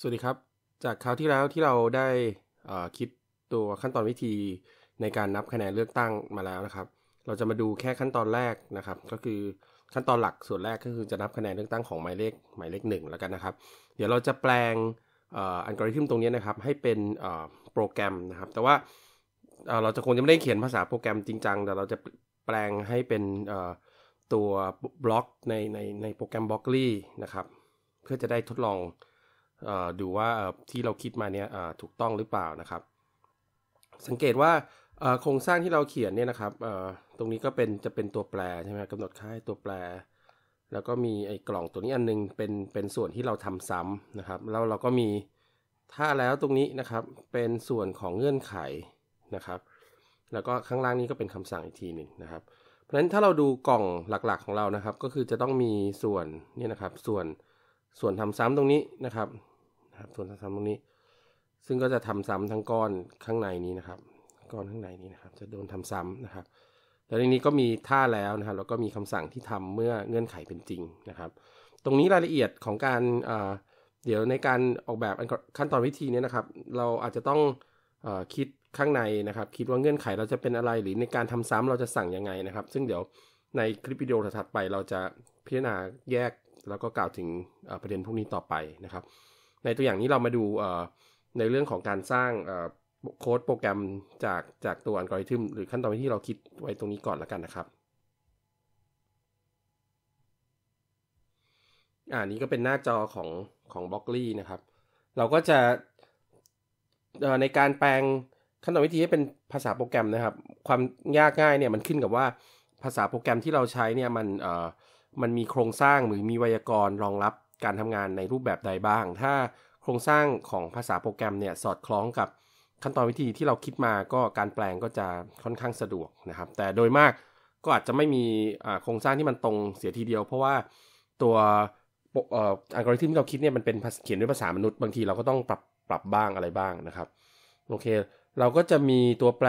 สวัสดีครับ จากคราวที่แล้วที่เราได้คิดตัวขั้นตอนวิธีในการนับคะแนนเลือกตั้งมาแล้วนะครับ เราจะมาดูแค่ขั้นตอนแรกนะครับ ก็คือขั้นตอนหลักส่วนแรกก็คือจะนับคะแนนเลือกตั้งของหมายเลขหมายเลขหนึ่งแล้วกันนะครับ เดี๋ยวเราจะแปลงอัลกอริทึมตรงนี้นะครับ ให้เป็นโปรแกรมนะครับ แต่ว่าเราจะคงจะไม่ได้เขียนภาษาโปรแกรมจริงจังแต่เราจะแปลงให้เป็นตัวบล็อกในในในโปรแกรมบล็อกลี่นะครับ เพื่อจะได้ทดลองดูว่าที่เราคิดมาเนี่ยถูกต้องหรือเปล่านะครับ สังเกตว่าโครงสร้างที่เราเขียนเนี่ยนะครับตรงนี้ก็เป็นจะเป็นตัวแปรใช่ไหมกำหนดค่าตัวแปร แล้วก็มีไอ้กล่องตัวนี้อันนึงเป็นเป็นส่วนที่เราทำซ้ำนะครับ แล้วเราก็มีถ้าแล้วตรงนี้นะครับ เป็นส่วนของเงื่อนไขนะครับ แล้วก็ข้างล่างนี้ก็เป็นคำสั่งอีกทีหนึ่งนะครับ เพราะฉะนั้นถ้าเราดูกล่องหลักๆ ของเรานะครับ ก็คือจะต้องมีส่วนนี่นะครับส่วนส่วนทำซ้ำตรงนี้นะครับนะครับส่วนทำตรงนี้ ซึ่งก็จะทำซ้ำทั้งก้อนข้างในนี้นะครับ ก้อนข้างในนี้นะครับ จะโดนทำซ้ำนะครับแต่ในนี้ก็มีท่าแล้วนะครับ แล้วก็มีคำสั่งที่ทำเมื่อเงื่อนไขเป็นจริงนะครับ ตรงนี้รายละเอียดของการ เดี๋ยวในการออกแบบขั้นตอนวิธีนี้นะครับ เราอาจจะต้องอคิดข้างในนะครับ คิดว่าเงื่อนไขเราจะเป็นอะไร หรือในการทำซ้ำเราจะสั่งยังไงนะครับ ซึ่งเดี๋ยวในคลิปวิดีโอถัดไปเราจะพิจารณาแยกแล้วก็กล่าวถึงประเด็นพวกนี้ต่อไปนะครับ ในตัวอย่างนี้เรามาดูในเรื่องของการสร้างโค้ดโปรแกรมจากจากตัวอัลกอริทึมหรือขั้นตอนที่เราคิดไว้ตรงนี้ก่อนแล้วกันนะครับอันนี้ก็เป็นหน้าจอของของบล็อกลี่นะครับ เราก็จะในการแปลงขั้นตอนวิธีให้เป็นภาษาโปรแกรมนะครับ ความยากง่ายเนี่ยมันขึ้นกับว่าภาษาโปรแกรมที่เราใช้เนี่ยมันมันมีโครงสร้างหรือมีไวยากรณ์รองรับการทำงานในรูปแบบใดบ้าง ถ้าโครงสร้างของภาษาโปรแกรมเนี่ยสอดคล้องกับ ขั้นตอนวิธีที่เราคิดมาก็การแปลงก็จะค่อนข้างสะดวกนะครับ แต่โดยมากก็อาจจะไม่มีโครงสร้างที่มันตรงเสียทีเดียว เพราะว่าตัวอัลกอริทึมที่เราคิดเนี่ยมันเป็นเขียนด้วยภาษามนุษย์บางทีเราก็ต้องปรับปรับบ้างอะไรบ้างนะครับ โอเค เราก็จะมีตัวแปร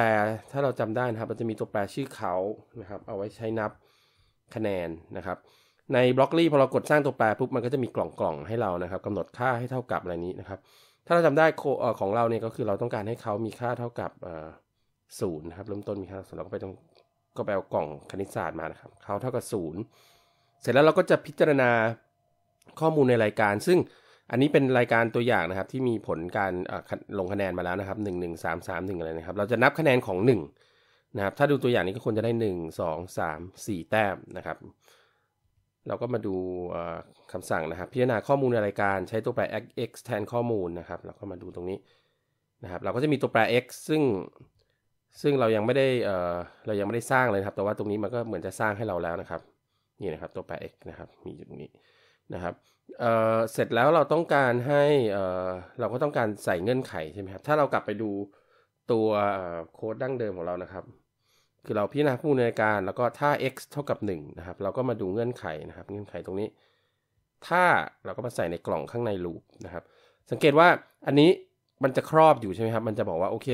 ถ้าเราจำได้นะครับเราจะมีตัวแปรชื่อเขานะครับ เอาไว้ใช้นับคะแนน นะครับ ในบล็อกลี่พอเรากดสร้างตัวแปรปุ๊บมันก็จะมีกล่องกล่องให้เรานะครับกำหนดค่าให้เท่ากับอะไรนี้นะครับ ถ้าเราจำได้ของเราเนี่ยก็คือเราต้องการให้เขามีค่าเท่ากับศูนย์นะครับเริ่มต้นมีค่าศูนย์เราก็ไปตรงก็ไปเอากล่องคณิตศาสตร์มานะครับเขาเท่ากับศูนย์เสร็จแล้วเราก็จะพิจารณาข้อมูลในรายการ ซึ่งอันนี้เป็นรายการตัวอย่างนะครับ ที่มีผลการลงคะแนนมาแล้วนะครับหนึ่งหนึ่งสามสามหนึ่งอะไรนะครับเราจะนับคะแนนของหนึ่งนะครับถ้าดูตัวอย่างนี้ก็ควรจะได้ 1 2 3 4 แต้มนะครับ เราก็มาดูคำสั่งนะครับ พิจารณาข้อมูลในรายการใช้ตัวแปร x แทนข้อมูลนะครับ เราก็มาดูตรงนี้นะครับเราก็จะมีตัวแปร x ซึ่ง ซึ่งเรายังไม่ได้เออเรายังไม่ได้สร้างเลยครับ แต่ว่าตรงนี้มันก็เหมือนจะสร้างให้เราแล้วนะครับนี่นะครับ ตัวแปร x นะครับมีอยู่ตรงนี้นะครับเออเสร็จแล้วเราต้องการให้เออเราก็ต้องการใส่เงื่อนไขใช่ไหมครับถ้าเรากลับไปดูตัวโค้ดดั้งเดิมของเรานะครับคือเราพิจารณาผู้อนยการแล้วก็ถ้า x เท่ากับ1นะครับเราก็มาดูเงื่อนไขนะครับเงื่อนไขตรงนี้ ถ้าเราก็มาใส่ในกล่องข้างในลูปนะครับสังเกตว่าอันนี้มันจะครอบอยู่ใช่ไหมครับมันจะบอกว่าโอเค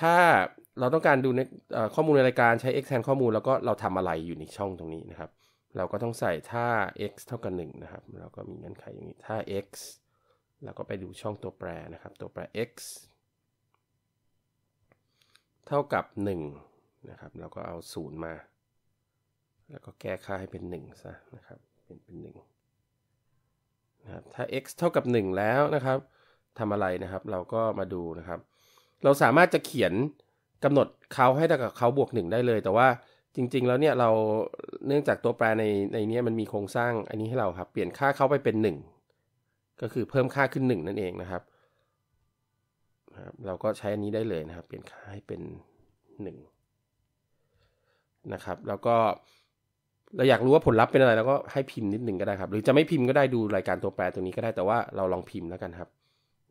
ถ้าเราต้องการดูในข้อมูลในรายการใช้ x แทนข้อมูลแล้วก็เราทำอะไรอยู่ในช่องตรงนี้นะครับเราก็ต้องใส่ถ้า x เท่ากับ1นะครับเราก็มีเงื่อนไขอย่างนี้ถ้า x เราก็ไปดูช่องตัวแปรนะครับตัวแปร x เท่ากับ 1นะครับแล้วก็เอาศูนย์มาแล้วก็แก้ค่าให้เป็น1ซะนะครับเป็นเป็น1นะครับ ถ้า x เท่ากับ 1 แล้วนะครับทำอะไรนะครับเราก็มาดูนะครับ เราสามารถจะเขียนกำหนดเขาให้เท่ากับเขาบวก1ได้เลย แต่ว่าจริงๆ แล้วเนี่ยเราเนื่องจากตัวแปรในในนี้มันมีโครงสร้างอันนี้ให้เราครับเปลี่ยนค่าเขาไปเป็น 1 ก็คือเพิ่มค่าขึ้น 1 นั่นเองนะครับนะครับ เราก็ใช้อันนี้ได้เลยนะครับเปลี่ยนค่าให้เป็น 1นะครับแล้วก็เราอยากรู้ว่าผลลัพธ์เป็นอะไรแล้วก็ให้พิมพ์นิดหนึ่งก็ได้ครับ หรือจะไม่พิมพ์ก็ได้ดูรายการตัวแปรตัวนี้ก็ได้แต่ว่าเราลองพิมพ์แล้วกันครับ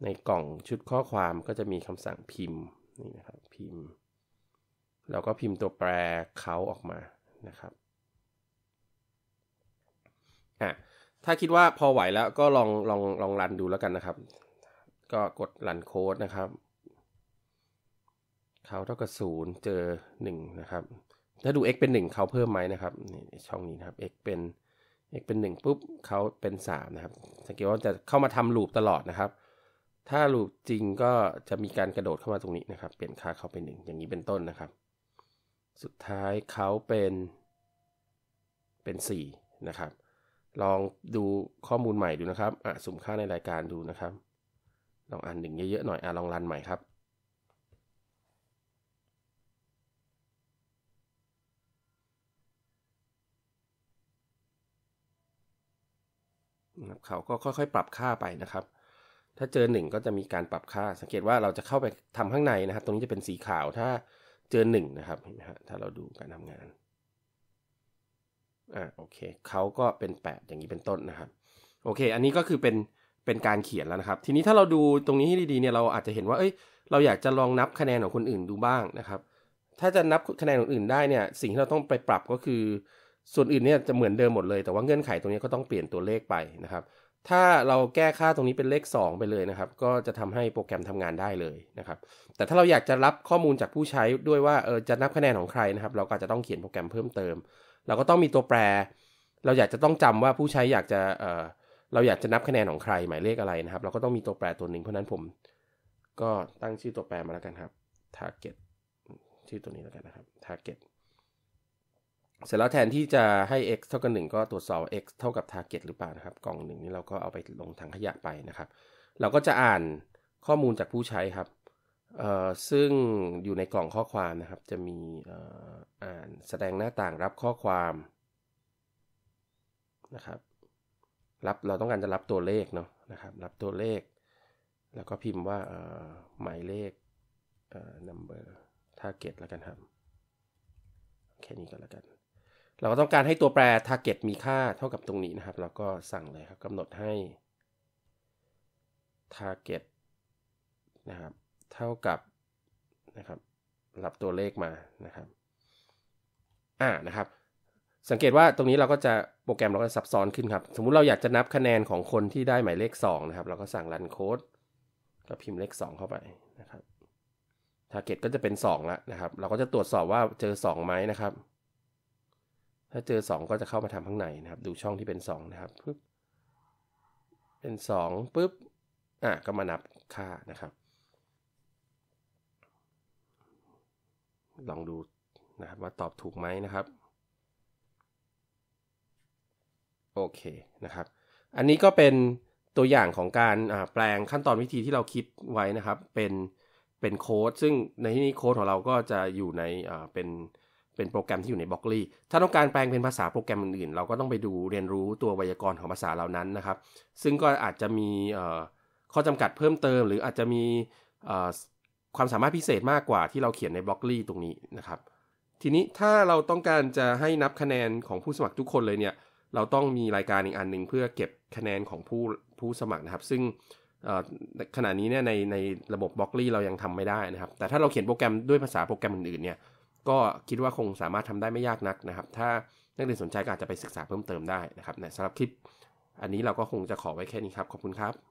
ในกล่องชุดข้อความก็จะมีคำสั่งพิมพ์นี่นะครับพิมพ์แล้วก็พิมพ์ตัวแปรเขาออกมานะครับอ่ะถ้าคิดว่าพอไหวแล้วก็ลองลองลองรันดูแล้วกันนะครับก็กด รันโค้ดนะครับเขาเท่ากับศูนย์เจอหนึ่งนะครับถ้าดู x เป็น 1เขาเพิ่มไหมนะครับช่องนี้นะครับ x เป็น x เป็น1ปุ๊บเขาเป็น3นะครับสังเกตว่าจะเข้ามาทำลูปตลอดนะครับ ถ้าลูปจริงก็จะมีการกระโดดเข้ามาตรงนี้นะครับ เปลี่ยนค่าเขาเป็น1อย่างนี้เป็นต้นนะครับ สุดท้ายเขาเป็น เป็น4นะครับลองดูข้อมูลใหม่ดูนะครับอ่ะสุ่มค่าในรายการดูนะครับลองอ่านหนึ่งเยอะๆหน่อยอ่ะลองรันใหม่ครับเขาก็ค่อยๆ ปรับค่าไปนะครับ ถ้าเจอ 1 ก็จะมีการปรับค่า สังเกตว่าเราจะเข้าไปทำข้างในนะครับ ตรงนี้จะเป็นสีขาว ถ้าเจอ 1 นะครับเห็นไหมฮะถ้าเราดูการทำงาน อ่า โอเค เขาก็เป็น8อย่างนี้เป็นต้นนะครับ โอเค อันนี้ก็คือเป็น เป็นการเขียนแล้วนะครับ ทีนี้ถ้าเราดูตรงนี้ให้ดีๆเนี่ย เราอาจจะเห็นว่า เอ้ย เราอยากจะลองนับคะแนนของคนอื่นดูบ้างนะครับ ถ้าจะนับคะแนนของอื่นได้เนี่ย สิ่งที่เราต้องไปปรับก็คือส่วนอื่นเนี่ย จะเหมือนเดิมหมดเลย แต่ว่าเงื่อนไขตรงนี้ ก็ต้องเปลี่ยนตัวเลขไปนะครับ ถ้าเราแก้ค่าตรงนี้เป็นเลข 2 ไปเลยนะครับ ก็จะทำให้โปรแกรมทำงานได้เลยนะครับ แต่ถ้าเราอยากจะรับข้อมูลจากผู้ใช้ด้วยว่าเออจะนับคะแนนของใครนะครับ เราก็จะต้องเขียนโปรแกรมเพิ่มเติม เราก็ต้องมีตัวแปร เราอยากจะต้องจำว่าผู้ใช้อยากจะเออเราอยากจะนับคะแนนของใคร หมายเลขอะไรนะครับ เราก็ต้องมีตัวแปรตัวหนึ่งเพราะนั้นผม ก็ตั้งชื่อตัวแปรมาแล้วกันครับ target ชื่อตัวนี้แล้วกันนะครับ target เสร็จแล้วแทนที่จะให้ x เท่ากับ1ก็ตรวจสอบ x เท่ากับ target หรือเปล่านะครับ กล่องหนึ่งนี้เราก็เอาไปลงถังขยะไปนะครับ เราก็จะอ่านข้อมูลจากผู้ใช้ครับซึ่งอยู่ในกล่องข้อความนะครับจะมีอ่านแสดงหน้าต่างรับข้อความนะครับรับเราต้องการจะรับตัวเลขเนาะนะครับรับตัวเลข แล้วก็พิมพ์ว่าหมายเลข number target แล้วกันครับแค่นี้ก็แล้วกันเราก็ต้องการให้ตัวแปร target มีค่าเท่ากับตรงนี้นะครับแล้วก็สั่งเลยครับกำหนดให้ target นะครับเท่ากับนะครับ รับตัวเลขมานะครับอ่านะครับ สังเกตว่าตรงนี้เราก็จะโปรแกรมเราก็จะซับซ้อนขึ้นครับสมมุติเราอยากจะนับคะแนนของคนที่ได้หมายเลข2นะครับเราก็สั่งรันโค้ดก็พิมพ์เลข 2 เข้าไปนะครับ target ก็จะเป็น2แล้วนะครับ เราก็จะตรวจสอบว่าเจอ2ไหมนะครับถ้าเจอ 2 ก็จะเข้ามาทำข้างในนะครับ ดูช่องที่เป็น2นะครับปึ๊บเป็น2ปึ๊บอ่ะก็มานับค่านะครับ ลองดูนะครับว่าตอบถูกไหมนะครับ โอเคนะครับ อันนี้ก็เป็นตัวอย่างของการแปลงขั้นตอนวิธีที่เราคิดไว้นะครับ เป็นเป็นโค้ด ซึ่งในที่นี้โค้ดของเราก็จะอยู่ในเป็นเป็นโปรแกรมที่อยู่ในบล็อกลี่ถ้าต้องการแปลงเป็นภาษาโปรแกรมอื่นๆ เราก็ต้องไปดูเรียนรู้ตัวไวยากรณ์ของภาษาเหล่านั้นนะครับ ซึ่งก็อาจจะมีข้อจำกัดเพิ่มเติม หรืออาจจะมีความสามารถพิเศษมากกว่าที่เราเขียนในบล็อกลี่ ตรงนี้นะครับ ทีนี้ถ้าเราต้องการจะให้นับคะแนนของผู้สมัครทุกคนเลยเนี่ยเราต้องมีรายการอีกอันหนึ่งเพื่อเก็บคะแนนของผู้ผู้สมัครนะครับ ซึ่งขณะนี้เนี่ยในในระบบบล็อกลี่เรายังทำไม่ได้นะครับ แต่ถ้าเราเขียนโปรแกรมด้วยภาษาโปรแกรมอื่นๆเนี่ยก็คิดว่าคงสามารถทำได้ไม่ยากนักนะครับ ถ้านักเรียนสนใจก็อาจจะไปศึกษาเพิ่มเติมได้นะครับสำหรับคลิป อันนี้เราก็คงจะขอไว้แค่นี้ครับ ขอบคุณครับ